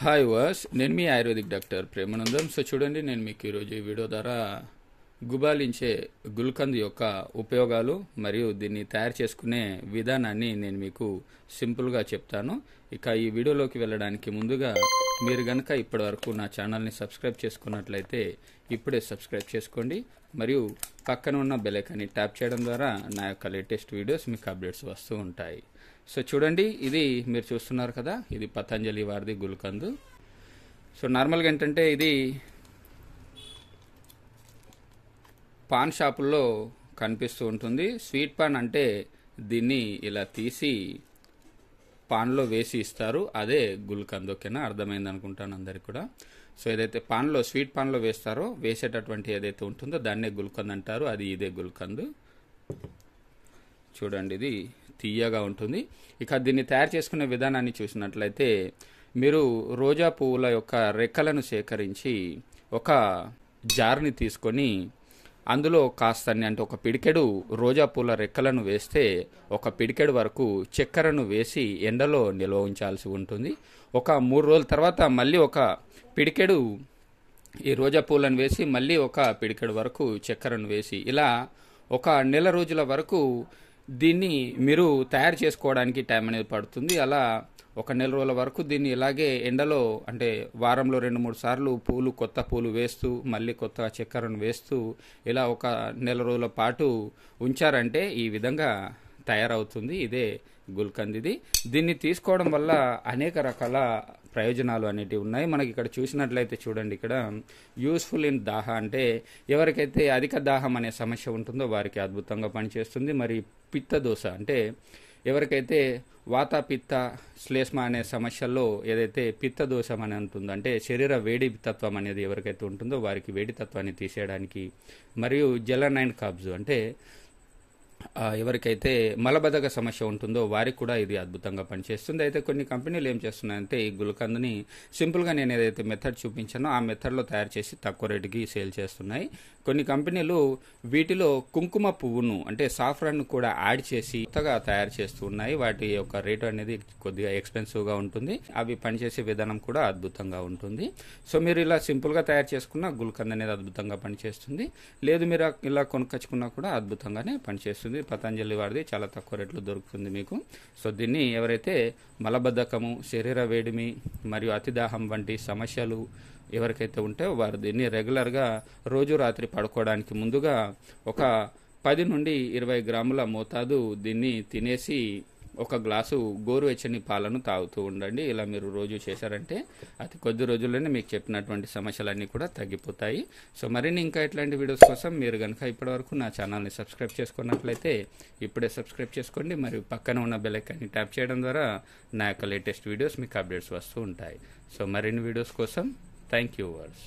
hi వాస్ నేను మీ ఆయుర్వేదిక్ డాక్టర్ ప్రేమానందం సో చూడండి నేను మీకు ఈరోజు ఈ వీడియో ద్వారా గుబాలించే గుల్కంద్ యొక్క ఉపయోగాలు మరియు దీన్ని తయారు చేసుకునే విధానాన్ని నేను మీకు సింపుల్గా చెప్తాను ఇక ఈ వీడియోలోకి వెళ్ళడానికి ముందుగా మీరు కనుక ఇప్పటివరకు నా ఛానల్ని సబ్స్క్రైబ్ చేసుకున్నట్లయితే ఇప్పుడే సబ్స్క్రైబ్ చేసుకోండి మరియు పక్కన ఉన్న బెలైకాన్ని ట్యాప్ చేయడం ద్వారా నా యొక్క లేటెస్ట్ వీడియోస్ మీకు అప్డేట్స్ వస్తూ ఉంటాయి సో చూడండి ఇది మీరు చూస్తున్నారు కదా ఇది పతంజలి వారిది గుల్కందు సో నార్మల్గా ఏంటంటే ఇది పాన్ షాపుల్లో కనిపిస్తూ ఉంటుంది స్వీట్ పాన్ అంటే దీన్ని ఇలా తీసి పాన్లో వేసి ఇస్తారు అదే గుల్కంద్ ఓకేనా అర్థమైంది అనుకుంటాను అందరికి కూడా సో ఏదైతే పాన్లో స్వీట్ పాన్లో వేస్తారో వేసేటటువంటి ఏదైతే ఉంటుందో దాన్నే గుల్కంద్ అంటారు అది ఇదే గుల్కంద్ చూడండి ఇది తీయగా ఉంటుంది ఇక దీన్ని తయారు చేసుకునే విధానాన్ని చూసినట్లయితే మీరు రోజా పువ్వుల యొక్క రెక్కలను సేకరించి ఒక జార్ని తీసుకొని అందులో కాస్తని అంటే ఒక పిడికెడు రోజా పూల రెక్కలను వేస్తే ఒక పిడికెడు వరకు చక్కెరను వేసి ఎండలో నిల్వ ఉంచాల్సి ఉంటుంది ఒక మూడు రోజుల తర్వాత మళ్ళీ ఒక పిడికెడు ఈ రోజా పూలను వేసి మళ్ళీ ఒక పిడికెడు వరకు చక్కెరను వేసి ఇలా ఒక నెల రోజుల వరకు దీన్ని మీరు తయారు చేసుకోవడానికి టైం అనేది పడుతుంది అలా ఒక నెల రోజుల వరకు దీన్ని ఇలాగే ఎండలో అంటే వారంలో రెండు మూడు సార్లు పూలు కొత్త పూలు వేస్తూ మళ్ళీ కొత్త చక్కెరను వేస్తూ ఇలా ఒక నెల రోజుల పాటు ఉంచారంటే ఈ విధంగా తయారవుతుంది ఇదే గుల్కందిది దీన్ని తీసుకోవడం వల్ల అనేక రకాల ప్రయోజనాలు అనేటివి ఉన్నాయి మనకి ఇక్కడ చూసినట్లయితే చూడండి ఇక్కడ యూస్ఫుల్ ఇన్ దాహ అంటే ఎవరికైతే అధిక దాహం అనే సమస్య ఉంటుందో వారికి అద్భుతంగా పనిచేస్తుంది మరి పిత్త దోశ అంటే ఎవరికైతే వాత పిత్త శ్లేష్మ అనే సమస్యల్లో ఏదైతే పిత్త దోషం అని ఉంటుందో అంటే శరీర వేడి తత్వం అనేది ఎవరికైతే ఉంటుందో వారికి వేడి తత్వాన్ని తీసేయడానికి మరియు జలనైన్ కాబ్జు అంటే ఎవరికైతే మలబద్ధక సమస్య ఉంటుందో వారికి కూడా ఇది అద్భుతంగా పనిచేస్తుంది అయితే కొన్ని కంపెనీలు ఏం చేస్తున్నాయంటే ఈ గుల్కంద్ని సింపుల్గా నేను ఏదైతే మెథడ్ చూపించానో ఆ మెథడ్లో తయారు చేసి తక్కువ రేటుకి సేల్ చేస్తున్నాయి కొన్ని కంపెనీలు వీటిలో కుంకుమ పువ్వును అంటే సాఫ్రాన్ను కూడా యాడ్ చేసి కొత్తగా తయారు చేస్తూ ఉన్నాయి వాటి యొక్క రేటు అనేది కొద్దిగా ఎక్స్పెన్సివ్గా ఉంటుంది అవి పనిచేసే విధానం కూడా అద్భుతంగా ఉంటుంది సో మీరు ఇలా సింపుల్గా తయారు చేసుకున్న గుల్కంద్ అనేది అద్భుతంగా పనిచేస్తుంది లేదు మీరు ఇలా కొనుక్కొచ్చుకున్నా కూడా అద్భుతంగానే పనిచేస్తుంది దొరుకుతుంది పతంజలి వారిది చాలా తక్కువ రేట్లో దొరుకుతుంది మీకు సో దీన్ని ఎవరైతే మలబద్ధకము శరీర వేడిమి మరియు అతిదాహం వంటి సమస్యలు ఎవరికైతే ఉంటే వారు దీన్ని రెగ్యులర్గా రోజు రాత్రి పడుకోవడానికి ముందుగా ఒక పది నుండి ఇరవై గ్రాముల మోతాదు దీన్ని తినేసి ఒక గ్లాసు గోరువెచ్చని పాలను తాగుతూ ఉండండి ఇలా మీరు రోజు చేశారంటే అతి కొద్ది రోజుల్లోనే మీకు చెప్పినటువంటి సమస్యలన్నీ కూడా తగ్గిపోతాయి సో మరిన్ని ఇంకా ఇట్లాంటి వీడియోస్ కోసం మీరు కనుక ఇప్పటివరకు నా ఛానల్ని సబ్స్క్రైబ్ చేసుకున్నట్లయితే ఇప్పుడే సబ్స్క్రైబ్ చేసుకోండి మరియు పక్కన ఉన్న బెలైకాన్ని ట్యాప్ చేయడం ద్వారా నా యొక్క లేటెస్ట్ వీడియోస్ మీకు అప్డేట్స్ వస్తూ ఉంటాయి సో మరిన్ని వీడియోస్ కోసం థ్యాంక్ యూ వర్స్